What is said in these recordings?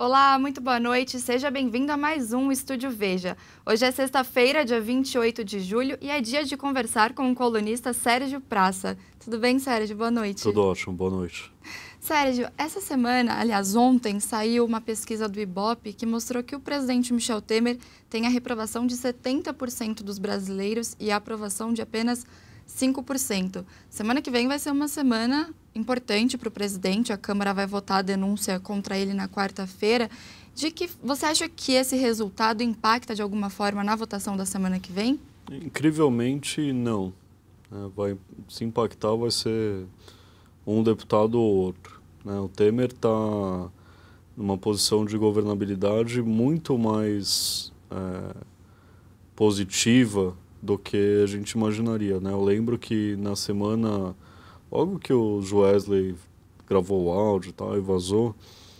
Olá, muito boa noite. Seja bem-vindo a mais um Estúdio Veja. Hoje é sexta-feira, dia 28 de julho, e é dia de conversar com o colunista Sérgio Praça. Tudo bem, Sérgio? Boa noite. Tudo ótimo, boa noite. Sérgio, essa semana, aliás, ontem, saiu uma pesquisa do IBOP que mostrou que o presidente Michel Temer tem a reprovação de 70% dos brasileiros e a aprovação de apenas 5%. Semana que vem vai ser uma semana importante para o presidente. A Câmara vai votar a denúncia contra ele na quarta-feira. De que você acha que esse resultado impacta de alguma forma na votação da semana que vem? Incrivelmente, não. É, vai se impactar vai ser um deputado ou outro. Né? O Temer está numa posição de governabilidade muito mais é, positiva do que a gente imaginaria, né? Eu lembro que na semana, logo que o Wesley gravou o áudio e tal e vazou...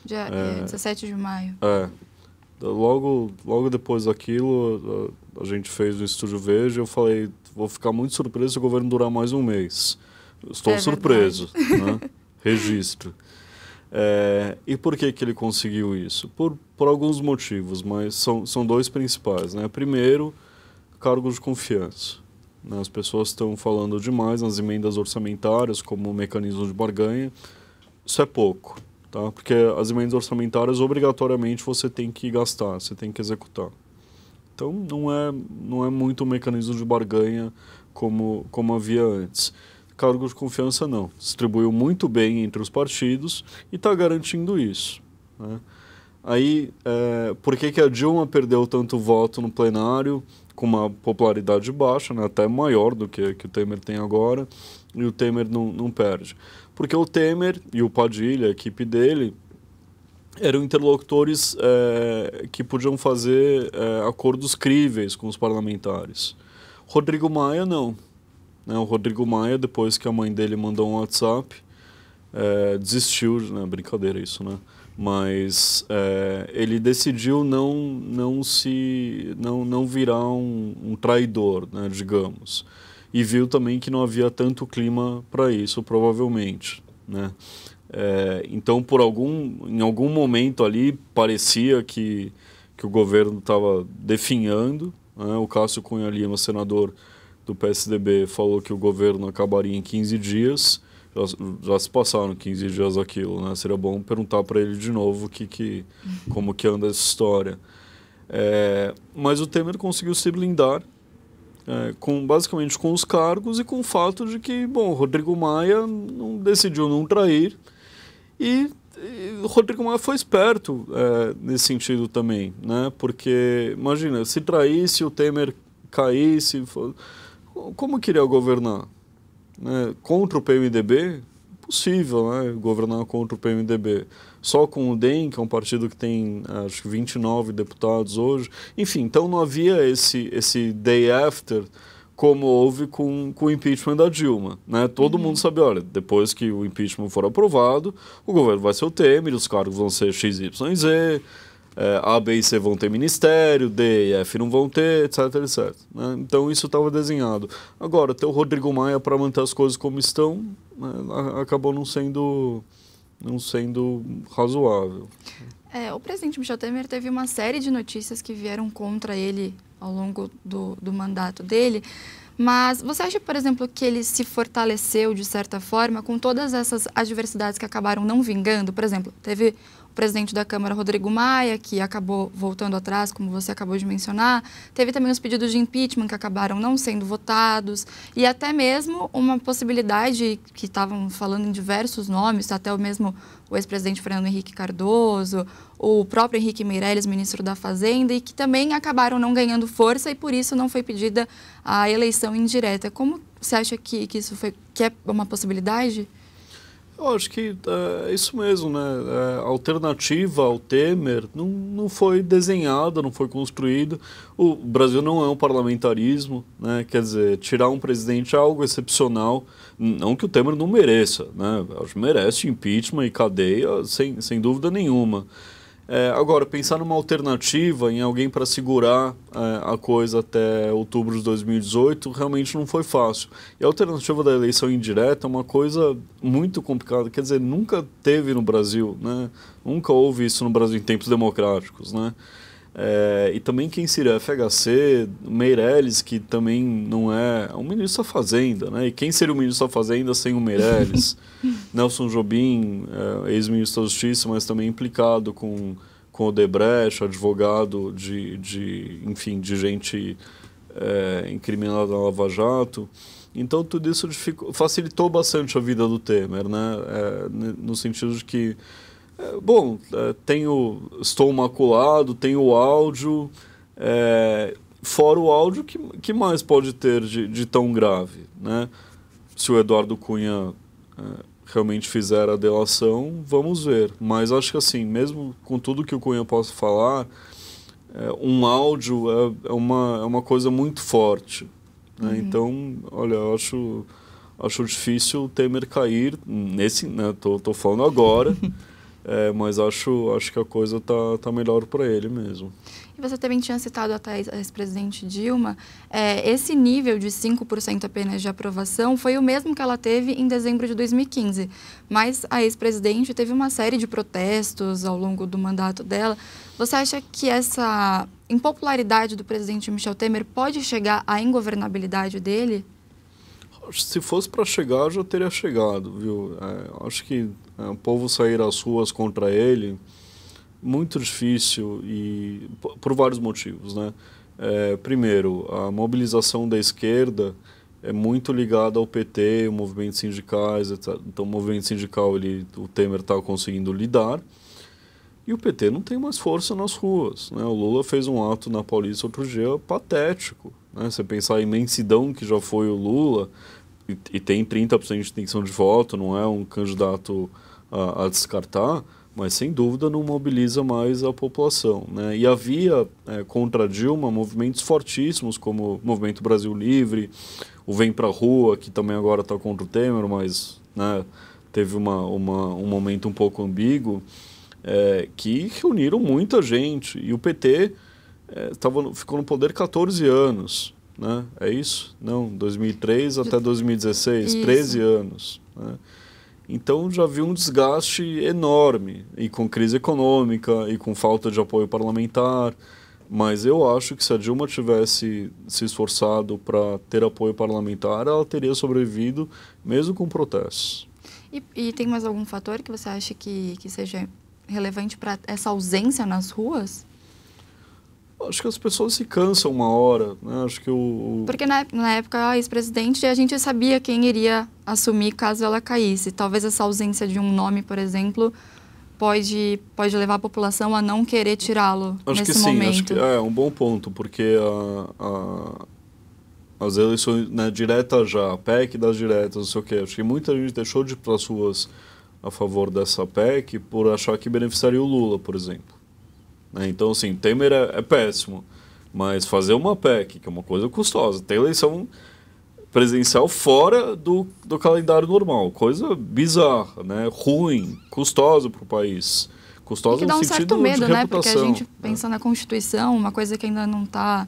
Dia é, 17 é, de maio. É. Logo, logo depois daquilo, a, a gente fez no Estúdio e eu falei, vou ficar muito surpreso se o governo durar mais um mês. Estou é surpreso, né? Registro. É, e por que, que ele conseguiu isso? Por, por alguns motivos, mas são, são dois principais. Né? Primeiro, cargos de confiança. Né? As pessoas estão falando demais nas emendas orçamentárias como mecanismo de barganha. Isso é pouco, tá? Porque as emendas orçamentárias obrigatoriamente você tem que gastar, você tem que executar. Então não é não é muito um mecanismo de barganha como como havia antes. Cargo de confiança não. Distribuiu muito bem entre os partidos e está garantindo isso. Né? Aí, é, por que, que a Dilma perdeu tanto voto no plenário com uma popularidade baixa, né, até maior do que, que o Temer tem agora, e o Temer não, não perde. Porque o Temer e o Padilha, a equipe dele, eram interlocutores é, que podiam fazer é, acordos críveis com os parlamentares. Rodrigo Maia, não. Né, o Rodrigo Maia, depois que a mãe dele mandou um WhatsApp, é, desistiu, né, brincadeira isso, né? mas é, ele decidiu não não se não não virar um, um traidor né, digamos e viu também que não havia tanto clima para isso provavelmente né é, então por algum em algum momento ali parecia que que o governo estava definhando né? o Cássio Cunha Lima senador do PSDB falou que o governo acabaria em 15 dias já, já se passaram 15 dias aquilo, né? Seria bom perguntar para ele de novo que, que, como que anda essa história. É, mas o Temer conseguiu se blindar é, com, basicamente com os cargos e com o fato de que, bom, Rodrigo Maia não, decidiu não trair e, e Rodrigo Maia foi esperto é, nesse sentido também, né? Porque, imagina, se traísse, o Temer caísse, como queria governar? né, contra o PMDB, possível né, governar contra o PMDB. Só com o DEM, que é um partido que tem acho que 29 deputados hoje. Enfim, então não havia esse, esse day after como houve com, com o impeachment da Dilma. Né? Todo uhum. mundo sabe, olha, depois que o impeachment for aprovado, o governo vai ser o Temer, os cargos vão ser XYZ, é, A, B e C vão ter ministério, D e F não vão ter, etc, etc. Né? Então isso estava desenhado. Agora, ter o Rodrigo Maia para manter as coisas como estão né, acabou não sendo, não sendo razoável. É, o presidente Michel Temer teve uma série de notícias que vieram contra ele ao longo do, do mandato dele. Mas você acha, por exemplo, que ele se fortaleceu de certa forma com todas essas adversidades que acabaram não vingando? Por exemplo, teve o presidente da Câmara, Rodrigo Maia, que acabou voltando atrás, como você acabou de mencionar. Teve também os pedidos de impeachment que acabaram não sendo votados. E até mesmo uma possibilidade que estavam falando em diversos nomes, até o mesmo o ex-presidente Fernando Henrique Cardoso, o próprio Henrique Meirelles, ministro da Fazenda, e que também acabaram não ganhando força e por isso não foi pedida a eleição indireta. Como você acha que, que isso foi, que é uma possibilidade? Eu acho que é isso mesmo, né? Eh, a alternativa ao Temer não, não foi desenhada, não foi construída. O Brasil não é um parlamentarismo, né? Quer dizer, tirar um presidente é algo excepcional. Não que o Temer não mereça, né? Acho que merece impeachment e cadeia, sem, sem dúvida nenhuma. É, agora, pensar numa alternativa, em alguém para segurar é, a coisa até outubro de 2018, realmente não foi fácil. E a alternativa da eleição indireta é uma coisa muito complicada, quer dizer, nunca teve no Brasil, né? Nunca houve isso no Brasil em tempos democráticos, né? É, e também quem seria FHC, Meirelles, que também não é, é um ministro da Fazenda, né? E quem seria o ministro da Fazenda sem o Meirelles? Nelson Jobim, é, ex-ministro da Justiça, mas também implicado com, com o Debrecht, advogado de, de, enfim, de gente é, incriminada na Lava Jato. Então, tudo isso facilitou bastante a vida do Temer, né? É, no sentido de que é, bom, é, tenho, estou maculado, tenho áudio, é, fora o áudio, que, que mais pode ter de, de tão grave, né? Se o Eduardo Cunha é, realmente fizer a delação, vamos ver. Mas acho que assim, mesmo com tudo que o Cunha possa falar, é, um áudio é, é uma, é uma coisa muito forte. Né? Uhum. Então, olha, eu acho, acho difícil o Temer cair nesse, né? Tô, tô falando agora. É, mas acho, acho que a coisa tá, tá melhor para ele mesmo. E você também tinha citado até a ex-presidente Dilma. É, esse nível de 5% apenas de aprovação foi o mesmo que ela teve em dezembro de 2015. Mas a ex-presidente teve uma série de protestos ao longo do mandato dela. Você acha que essa impopularidade do presidente Michel Temer pode chegar à ingovernabilidade dele? se fosse para chegar, já teria chegado, viu? É, acho que é, o povo sair às ruas contra ele, muito difícil e por vários motivos, né? É, primeiro, a mobilização da esquerda é muito ligada ao PT, o movimento sindicais, etc. Então, o movimento sindical, ele, o Temer está conseguindo lidar. E o PT não tem mais força nas ruas. Né? O Lula fez um ato na Paulista outro dia patético. Né? Você pensar a imensidão que já foi o Lula, e, tem 30% de intenção de voto, não é um candidato a, a, descartar, mas sem dúvida não mobiliza mais a população. Né? E havia é, contra Dilma movimentos fortíssimos, como o Movimento Brasil Livre, o Vem para a Rua, que também agora está contra o Temer, mas né, teve uma, uma, um momento um pouco ambíguo, é, que reuniram muita gente. E o PT é, tava, ficou no poder 14 anos né? É isso? Não, 2003 até 2016, isso. 13 anos. Né? Então já viu um desgaste enorme, e com crise econômica, e com falta de apoio parlamentar. Mas eu acho que se a Dilma tivesse se esforçado para ter apoio parlamentar, ela teria sobrevivido, mesmo com protestos. E, e tem mais algum fator que você acha que, que seja relevante para essa ausência nas ruas? Acho que as pessoas se cansam uma hora, né? Acho que o... Porque na, na época a ah, ex-presidente, a gente sabia quem iria assumir caso ela caísse. Talvez essa ausência de um nome, por exemplo, pode, pode levar a população a não querer tirá-lo nesse que sim, momento. Acho que é, é um bom ponto, porque a, a, as eleições né, diretas já, a PEC das diretas, não sei o quê, acho que muita gente deixou de ir para as ruas a favor dessa PEC por achar que beneficiaria o Lula, por exemplo. Né? Então, assim, Temer é, é péssimo, mas fazer uma PEC, que é uma coisa custosa, ter eleição presidencial fora do, do calendário normal, coisa bizarra, né? ruim, custosa para o país. Custosa e que dá um certo medo, né? Porque a gente né? pensa na Constituição, uma coisa que ainda não está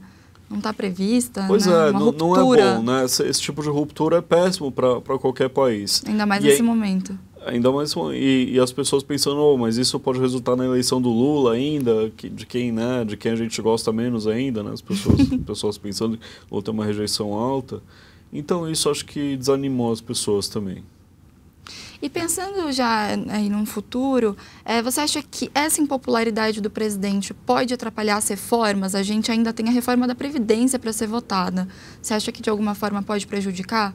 não está prevista. Pois né? é, não, não, é bom, né? Esse, esse, tipo de ruptura é péssimo para qualquer país. Ainda mais e nesse aí, momento. Ainda mais e, e, as pessoas pensando, oh, mas isso pode resultar na eleição do Lula ainda, que, de quem, né, de quem a gente gosta menos ainda, né? As pessoas, pessoas pensando que Lula tem uma rejeição alta. Então isso acho que desanimou as pessoas também. E pensando já aí num futuro, é, você acha que essa impopularidade do presidente pode atrapalhar as reformas? A gente ainda tem a reforma da Previdência para ser votada. Você acha que de alguma forma pode prejudicar?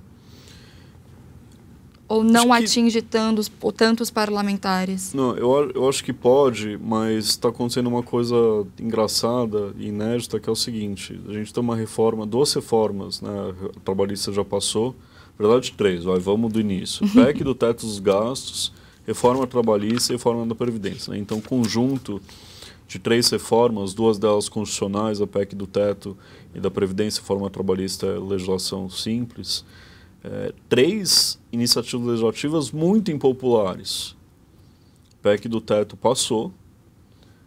Ou não acho atinge que... tantos, tantos parlamentares? Não, eu, eu acho que pode, mas está acontecendo uma coisa engraçada e inédita, que é o seguinte: a gente tem uma reforma, duas reformas, né? A trabalhista já passou, na verdade, três, vai, vamos do início: PEC do teto dos gastos, reforma trabalhista e reforma da Previdência. Né? Então, conjunto de três reformas, duas delas constitucionais, a PEC do teto e da Previdência, reforma trabalhista é legislação simples é, três iniciativas legislativas muito impopulares. PEC do teto passou,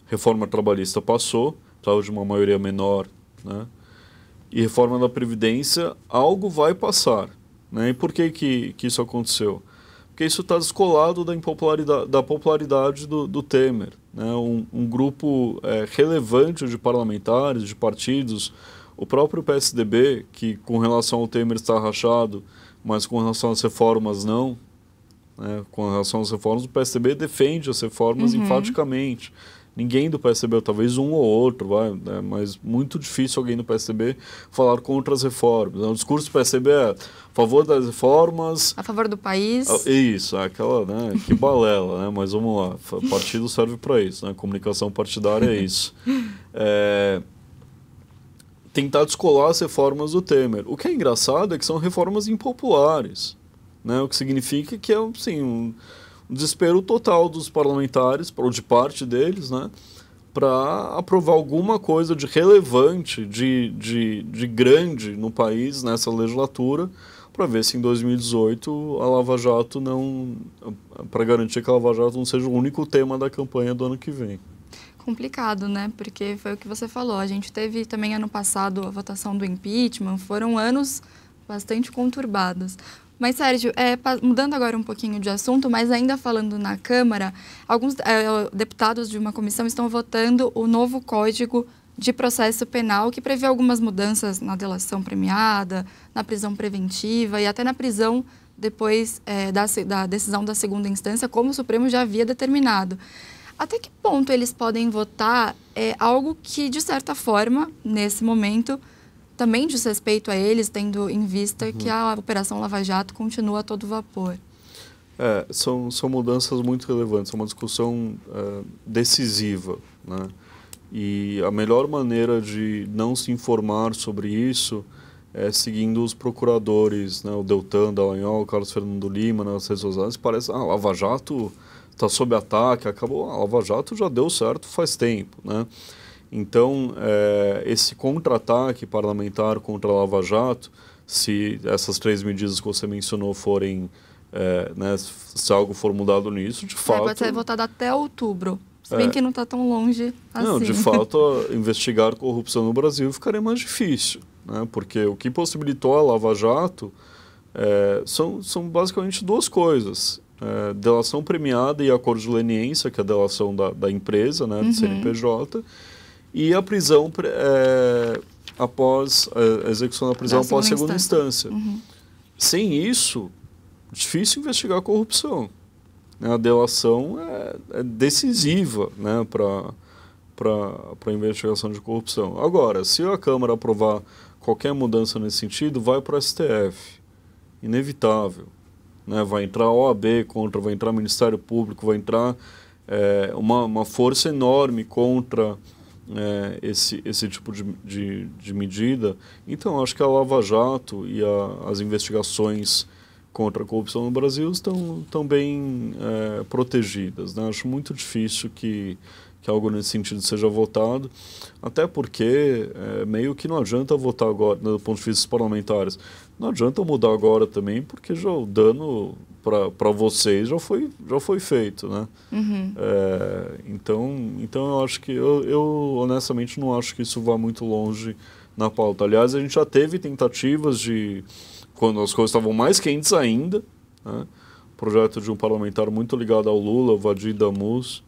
reforma trabalhista passou, estava de uma maioria menor, né? e reforma da Previdência, algo vai passar. Né? E por que, que, que isso aconteceu? Porque isso está descolado da, impopularidade, da popularidade do, do Temer. Né? Um, um grupo é, relevante de parlamentares, de partidos, o próprio PSDB, que com relação ao Temer está rachado, mas com relação às reformas não, né? com relação às reformas, o PSDB defende as reformas uhum. enfaticamente. Ninguém do PSDB, talvez um ou outro, vai, né? mas muito difícil alguém do PSDB falar contra as reformas. É, o discurso do PSDB é a favor das reformas. A favor do país. Ah, isso, é aquela, né? Que balela, né? Mas vamos lá, partido serve para isso, né? Comunicação partidária é isso. É tentar descolar as reformas do Temer. O que é engraçado é que são reformas impopulares, né? o que significa que é assim, um desespero total dos parlamentares, ou de parte deles, né? para aprovar alguma coisa de relevante, de, de, de grande no país nessa legislatura, para ver se em 2018 a Lava Jato não. para garantir que a Lava Jato não seja o único tema da campanha do ano que vem complicado, né? Porque foi o que você falou. A gente teve também ano passado a votação do impeachment, foram anos bastante conturbados. Mas, Sérgio, é, mudando agora um pouquinho de assunto, mas ainda falando na Câmara, alguns é, deputados de uma comissão estão votando o novo Código de Processo Penal, que prevê algumas mudanças na delação premiada, na prisão preventiva e até na prisão depois é, da, da decisão da segunda instância, como o Supremo já havia determinado até que ponto eles podem votar é algo que, de certa forma, nesse momento, também diz respeito a eles, tendo em vista uhum. que a Operação Lava Jato continua a todo vapor? É, são, são mudanças muito relevantes, é uma discussão é, decisiva. Né? E a melhor maneira de não se informar sobre isso é seguindo os procuradores, né? o Deltan, Dallagnol, o Carlos Fernando Lima, nas né? redes sociais, parece, ah, Lava Jato está sob ataque, acabou. A Lava Jato já deu certo faz tempo, né? Então, é, esse contra-ataque parlamentar contra a Lava Jato, se essas três medidas que você mencionou forem, é, né, se algo for mudado nisso, de fato... Vai ser votado até outubro, se bem é, que não está tão longe assim. Não, de assim. fato, investigar corrupção no Brasil ficaria mais difícil, né, porque o que possibilitou a Lava Jato eh, são, são basicamente duas coisas é, delação premiada e acordo de leniência, que é a delação da, da empresa, né, do uhum. CNPJ, e a prisão é, após é, a execução da prisão da após segunda instância. Segunda instância. Uhum. Sem isso, difícil investigar a corrupção. Né? A delação é, é decisiva né, para para investigação de corrupção. Agora, se a Câmara aprovar qualquer mudança nesse sentido, vai para o STF. Inevitável. Né? Vai entrar a OAB contra, vai entrar Ministério Público, vai entrar é, uma, uma força enorme contra é, esse, esse tipo de, de, de, medida. Então, acho que a Lava Jato e a, as investigações contra a corrupção no Brasil estão, estão bem é, protegidas. Né? Acho muito difícil que que algo nesse sentido seja votado, até porque é, meio que não adianta votar agora, né, do ponto de vista dos parlamentares, não adianta mudar agora também, porque já o dano para vocês já foi, já foi feito, né? Uhum. É, então, então eu acho que, eu, eu honestamente não acho que isso vá muito longe na pauta. Aliás, a gente já teve tentativas de, quando as coisas estavam mais quentes ainda, né? projeto de um parlamentar muito ligado ao Lula, Vadir Damus,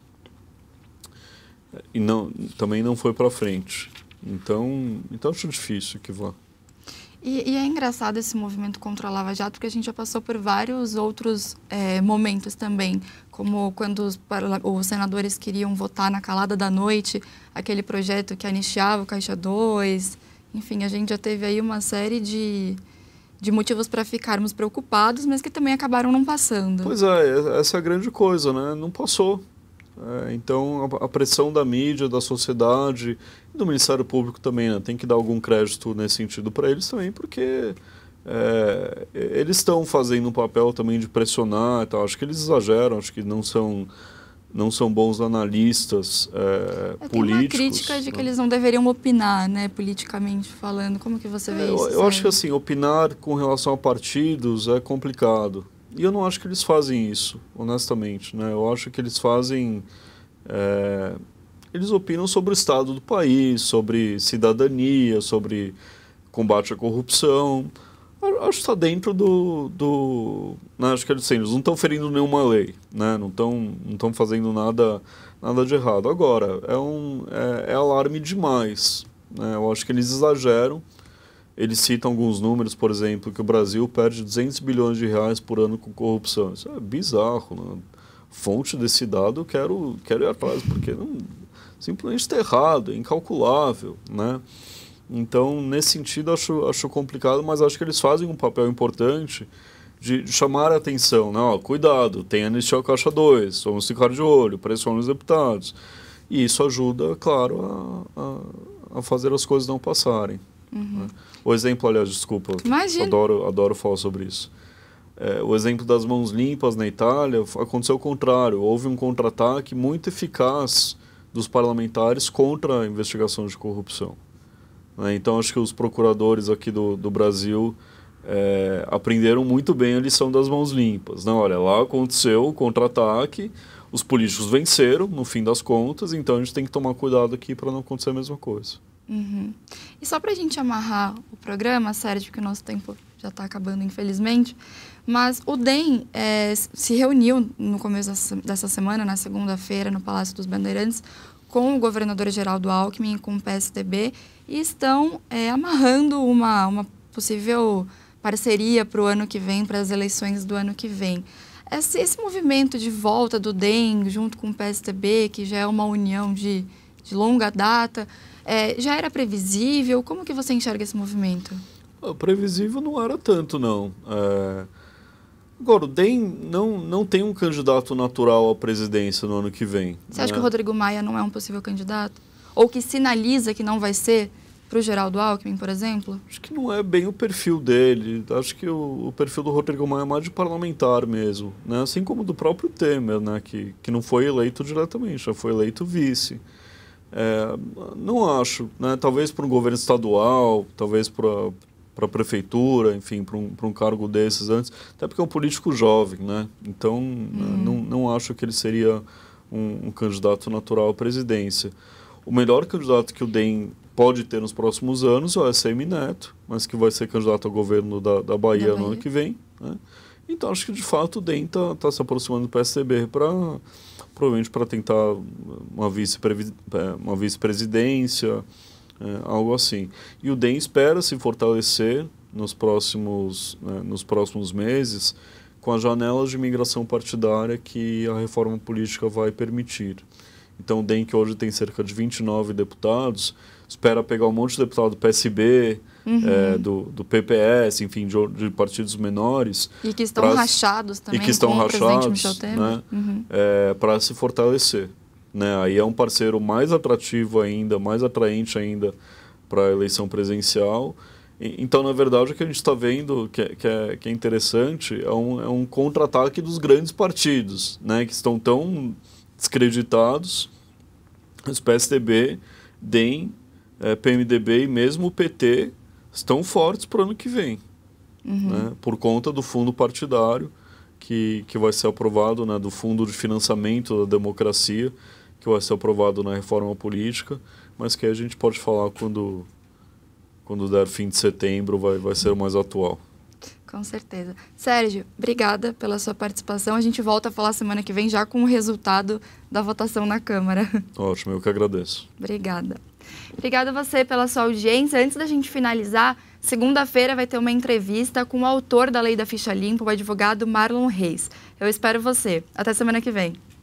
e não, também não foi para frente. Então, então acho difícil que vá. E, e, é engraçado esse movimento contra a Lava Jato, porque a gente já passou por vários outros é, momentos também, como quando os, os, senadores queriam votar na calada da noite aquele projeto que anistiava o Caixa 2. Enfim, a gente já teve aí uma série de, de motivos para ficarmos preocupados, mas que também acabaram não passando. Pois é, essa é a grande coisa, né? Não passou. É, então, a, pressão da mídia, da sociedade do Ministério Público também né, tem que dar algum crédito nesse sentido para eles também, porque é, eles estão fazendo um papel também de pressionar e tal. Acho que eles exageram, acho que não são não são bons analistas é, é, políticos. Tem uma crítica de que né? eles não deveriam opinar, né, politicamente falando. Como que você vê é, eu, isso? Eu acho que assim, opinar com relação a partidos é complicado. E eu não acho que eles fazem isso, honestamente. Né? Eu acho que eles fazem. É, eles opinam sobre o estado do país, sobre cidadania, sobre combate à corrupção. Acho que está dentro do. do né? Acho que eles, assim, eles não estão ferindo nenhuma lei, né? não estão não fazendo nada, nada de errado. Agora, é, um, é, é alarme demais. Né? Eu acho que eles exageram. Ele cita alguns números, por exemplo, que o Brasil perde 200 bilhões de reais por ano com corrupção. Isso é bizarro. Né? Fonte desse dado eu quero, quero ir atrás, porque não, simplesmente está errado, é incalculável. Né? Então, nesse sentido, acho, acho complicado, mas acho que eles fazem um papel importante de chamar a atenção. Né? Ó, cuidado, tem anistia caixa 2, vamos ficar de olho, pressiona os deputados. E isso ajuda, claro, a, a, a fazer as coisas não passarem. Uhum. Né? O exemplo, aliás, desculpa. Adoro, adoro falar sobre isso. É, o exemplo das mãos limpas na Itália aconteceu o contrário. Houve um contra-ataque muito eficaz dos parlamentares contra a investigação de corrupção. Né? Então, acho que os procuradores aqui do, do Brasil é, aprenderam muito bem a lição das mãos limpas. Né? Olha, lá aconteceu o contra-ataque, os políticos venceram, no fim das contas, então a gente tem que tomar cuidado aqui para não acontecer a mesma coisa. Uhum. E só para a gente amarrar o programa, Sérgio, que o nosso tempo já está acabando, infelizmente, mas o DEM é, se reuniu no começo dessa semana, na segunda-feira, no Palácio dos Bandeirantes, com o governador Geraldo Alckmin, com o PSDB, e estão é, amarrando uma, uma possível parceria para o ano que vem, para as eleições do ano que vem. Esse, esse movimento de volta do DEM junto com o PSDB, que já é uma união de, de longa data, é, já era previsível? Como que você enxerga esse movimento? Ah, previsível não era tanto, não. É... Agora, o DEM não, não tem um candidato natural à presidência no ano que vem. Você né? acha que o Rodrigo Maia não é um possível candidato? Ou que sinaliza que não vai ser para o Geraldo Alckmin, por exemplo? Acho que não é bem o perfil dele. Acho que o, o perfil do Rodrigo Maia é mais de parlamentar mesmo. Né? Assim como do próprio Temer, né? que, que não foi eleito diretamente, já foi eleito vice. É, não acho, né? Talvez para um governo estadual, talvez para para a prefeitura, enfim, para um, um cargo desses antes, até porque é um político jovem, né? Então, né, uhum. não, não acho que ele seria um, um, candidato natural à presidência. O melhor candidato que o DEM pode ter nos próximos anos é o SM Neto, mas que vai ser candidato ao governo da, da Bahia, da Bahia. no ano que vem. Né? Então, acho que, de fato, o DEM está tá se aproximando do PSDB para provavelmente para tentar hum, é, uma vice-presidência, vice é, algo assim. E o DEM espera se fortalecer nos próximos, né, nos próximos meses com as janelas de migração partidária que a reforma política vai permitir. Então, o DEM, que hoje tem cerca de 29 deputados, espera pegar um monte de deputado do PSB, uhum. é, do, do PPS, enfim, de, de, partidos menores. E que estão pra, rachados também. E que estão rachados, né, uhum. é, para se fortalecer. Né? Aí é um parceiro mais atrativo ainda, mais atraente ainda para a eleição presidencial. Então, na verdade, o que a gente está vendo, que é, que, é, que é interessante, é um, é um contra-ataque dos grandes partidos, né, que estão tão descreditados, os PSDB, DEM, é, PMDB e mesmo o PT, estão fortes para o ano que vem, uhum. né? por conta do fundo partidário que, que vai ser aprovado, né? do fundo de financiamento da democracia que vai ser aprovado na reforma política, mas que a gente pode falar quando, quando der fim de setembro, vai, vai ser mais atual. Com certeza. Sérgio, obrigada pela sua participação. A gente volta a falar semana que vem já com o resultado da votação na Câmara. Ótimo, eu que agradeço. Obrigada. Obrigada a você pela sua audiência. Antes da gente finalizar, segunda-feira vai ter uma entrevista com o autor da Lei da Ficha Limpa, o advogado Marlon Reis. Eu espero você. Até semana que vem.